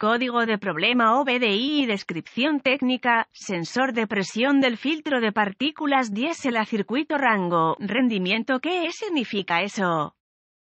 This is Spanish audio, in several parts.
Código de problema OBDI y descripción técnica, sensor de presión del filtro de partículas diésel a circuito rango, rendimiento, ¿qué significa eso?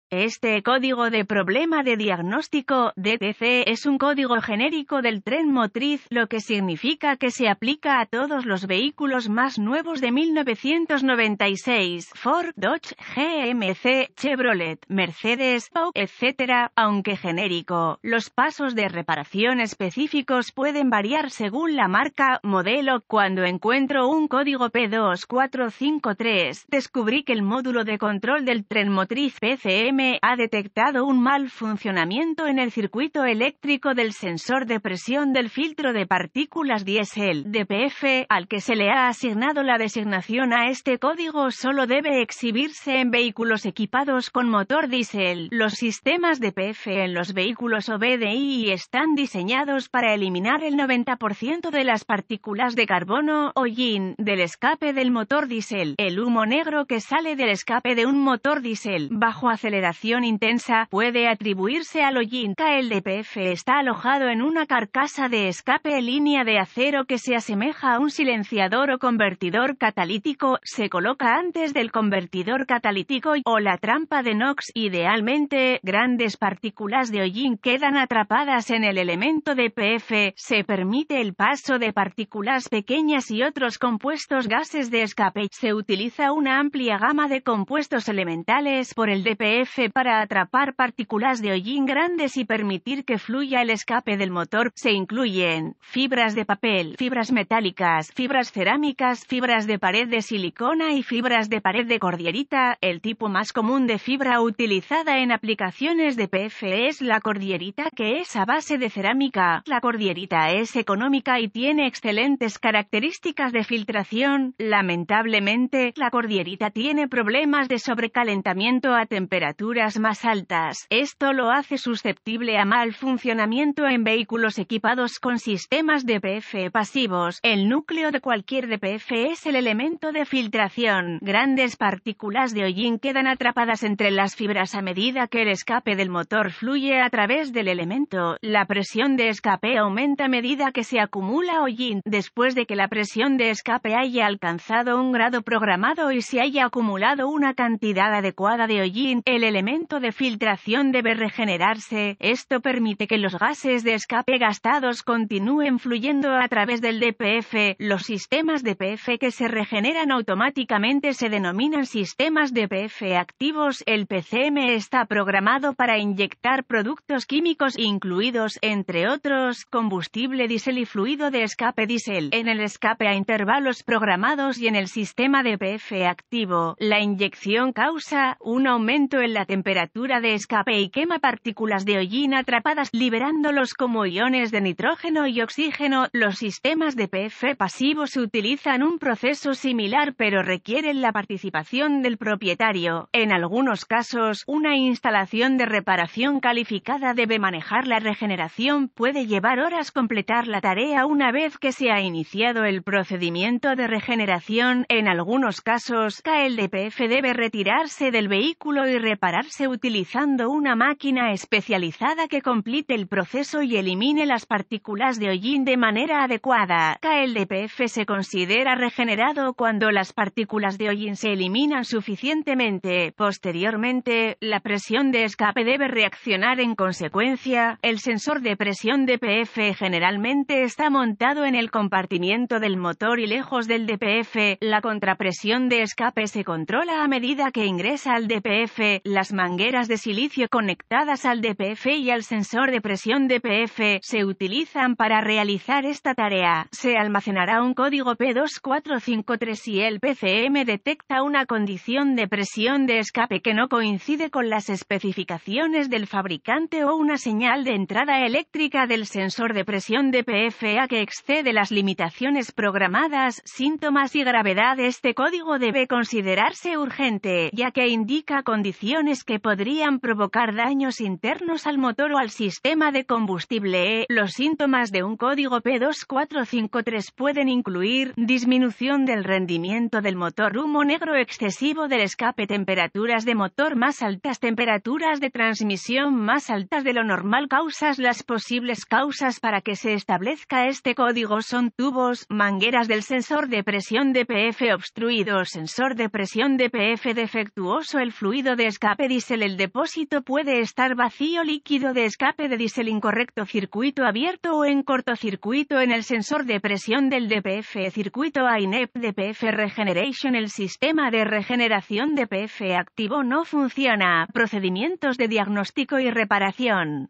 Este código de problema de diagnóstico DTC es un código genérico del tren motriz, lo que significa que se aplica a todos los vehículos más nuevos de 1996, Ford, Dodge, GMC, Chevrolet, Mercedes, Pau, etc., aunque genérico. Los pasos de reparación específicos pueden variar según la marca, modelo. Cuando encuentro un código P2453, descubrí que el módulo de control del tren motriz PCM ha detectado un mal funcionamiento en el circuito eléctrico del sensor de presión del filtro de partículas diésel DPF, al que se le ha asignado la designación a este código solo debe exhibirse en vehículos equipados con motor diésel. Los sistemas DPF en los vehículos OBDI están diseñados para eliminar el 90% de las partículas de carbono o yin del escape del motor diésel. El humo negro que sale del escape de un motor diésel bajo aceleración intensa, puede atribuirse al hollín. DPF está alojado en una carcasa de escape línea de acero que se asemeja a un silenciador o convertidor catalítico, se coloca antes del convertidor catalítico o la trampa de NOx Idealmente, grandes partículas de hollín quedan atrapadas en el elemento DPF se permite el paso de partículas pequeñas y otros compuestos gases de escape. Se utiliza una amplia gama de compuestos elementales por el DPF para atrapar partículas de hollín grandes y permitir que fluya el escape del motor. Se incluyen fibras de papel, fibras metálicas, fibras cerámicas, fibras de pared de silicona y fibras de pared de cordierita. El tipo más común de fibra utilizada en aplicaciones de PF es la cordierita que es a base de cerámica. La cordierita es económica y tiene excelentes características de filtración. Lamentablemente, la cordierita tiene problemas de sobrecalentamiento a temperatura más altas. Esto lo hace susceptible a mal funcionamiento en vehículos equipados con sistemas DPF pasivos. El núcleo de cualquier DPF es el elemento de filtración. Grandes partículas de hollín quedan atrapadas entre las fibras a medida que el escape del motor fluye a través del elemento. La presión de escape aumenta a medida que se acumula hollín. Después de que la presión de escape haya alcanzado un grado programado y se haya acumulado una cantidad adecuada de hollín, el elemento elemento de filtración debe regenerarse, esto permite que los gases de escape gastados continúen fluyendo a través del DPF. Los sistemas de PF que se regeneran automáticamente se denominan sistemas de PF activos. El PCM está programado para inyectar productos químicos incluidos, entre otros, combustible diésel y fluido de escape diésel, en el escape a intervalos programados y en el sistema de PF activo. La inyección causa un aumento en la temperatura de escape y quema partículas de hollín atrapadas, liberándolos como iones de nitrógeno y oxígeno. Los sistemas de PF pasivos utilizan un proceso similar pero requieren la participación del propietario. En algunos casos, una instalación de reparación calificada debe manejar la regeneración, puede llevar horas completar la tarea una vez que se ha iniciado el procedimiento de regeneración. En algunos casos, KLDPF debe retirarse del vehículo y reparar se utilizando una máquina especializada que complete el proceso y elimine las partículas de hollín de manera adecuada. el DPF se considera regenerado cuando las partículas de hollín se eliminan suficientemente. Posteriormente, la presión de escape debe reaccionar en consecuencia. El sensor de presión DPF generalmente está montado en el compartimiento del motor y lejos del DPF. La contrapresión de escape se controla a medida que ingresa al DPF. la mangueras de silicio conectadas al DPF y al sensor de presión DPF se utilizan para realizar esta tarea. Se almacenará un código P2453 y el PCM detecta una condición de presión de escape que no coincide con las especificaciones del fabricante o una señal de entrada eléctrica del sensor de presión DPF a que excede las limitaciones programadas, síntomas y gravedad. Este código debe considerarse urgente, ya que indica condiciones que podrían provocar daños internos al motor o al sistema de combustible. E, los síntomas de un código P2453 pueden incluir disminución del rendimiento del motor, humo negro excesivo del escape, temperaturas de motor más altas, temperaturas de transmisión más altas de lo normal, causas las posibles causas para que se establezca este código son tubos, mangueras del sensor de presión de PF obstruido, sensor de presión de PF defectuoso, el fluido de escape el depósito puede estar vacío líquido de escape de diésel incorrecto circuito abierto o en cortocircuito en el sensor de presión del DPF circuito INEP DPF Regeneration El sistema de regeneración DPF activo no funciona. Procedimientos de diagnóstico y reparación.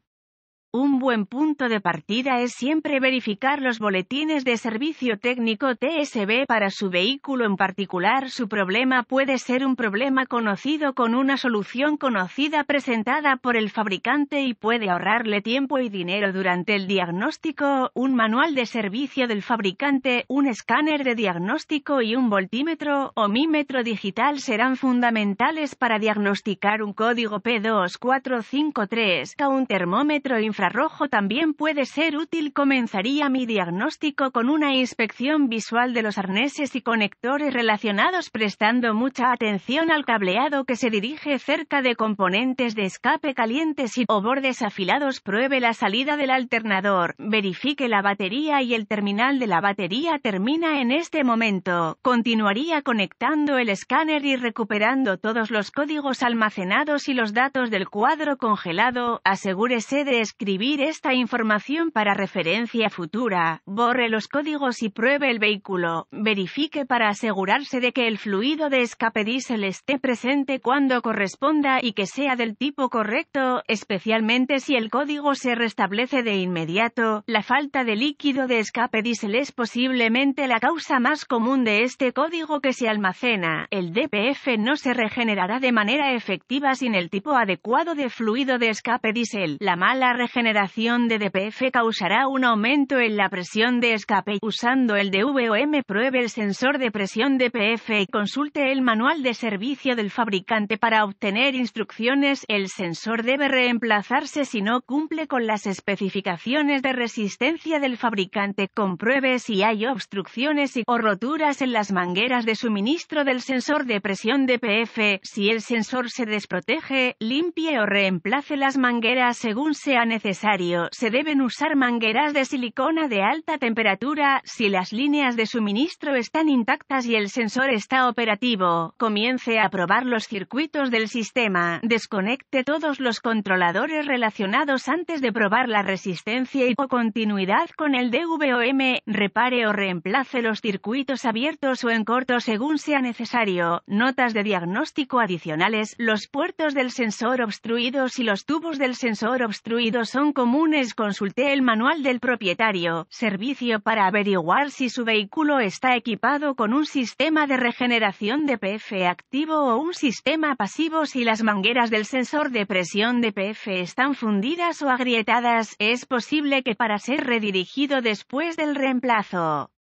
Un buen punto de partida es siempre verificar los boletines de servicio técnico TSB para su vehículo en particular. Su problema puede ser un problema conocido con una solución conocida presentada por el fabricante y puede ahorrarle tiempo y dinero durante el diagnóstico. Un manual de servicio del fabricante, un escáner de diagnóstico y un voltímetro o mímetro digital serán fundamentales para diagnosticar un código P2453 un termómetro infrarrojo también puede ser útil. Comenzaría mi diagnóstico con una inspección visual de los arneses y conectores relacionados prestando mucha atención al cableado que se dirige cerca de componentes de escape calientes y o bordes afilados. Pruebe la salida del alternador, verifique la batería y el terminal de la batería termina en este momento. Continuaría conectando el escáner y recuperando todos los códigos almacenados y los datos del cuadro congelado. Asegúrese de escribir esta información para referencia futura, borre los códigos y pruebe el vehículo, verifique para asegurarse de que el fluido de escape diésel esté presente cuando corresponda y que sea del tipo correcto, especialmente si el código se restablece de inmediato. La falta de líquido de escape diésel es posiblemente la causa más común de este código que se almacena. El DPF no se regenerará de manera efectiva sin el tipo adecuado de fluido de escape diésel. La mala regeneración generación de DPF causará un aumento en la presión de escape. Usando el DVOM pruebe el sensor de presión DPF y consulte el manual de servicio del fabricante para obtener instrucciones. El sensor debe reemplazarse si no cumple con las especificaciones de resistencia del fabricante. Compruebe si hay obstrucciones o roturas en las mangueras de suministro del sensor de presión DPF. Si el sensor se desprotege, limpie o reemplace las mangueras según sea necesario necesario, se deben usar mangueras de silicona de alta temperatura si las líneas de suministro están intactas y el sensor está operativo. Comience a probar los circuitos del sistema. Desconecte todos los controladores relacionados antes de probar la resistencia y o continuidad con el DVOM. Repare o reemplace los circuitos abiertos o en corto según sea necesario. Notas de diagnóstico adicionales. Los puertos del sensor obstruidos y los tubos del sensor obstruidos comunes consulté el manual del propietario, servicio para averiguar si su vehículo está equipado con un sistema de regeneración de PF activo o un sistema pasivo si las mangueras del sensor de presión de PF están fundidas o agrietadas, es posible que para ser redirigido después del reemplazo.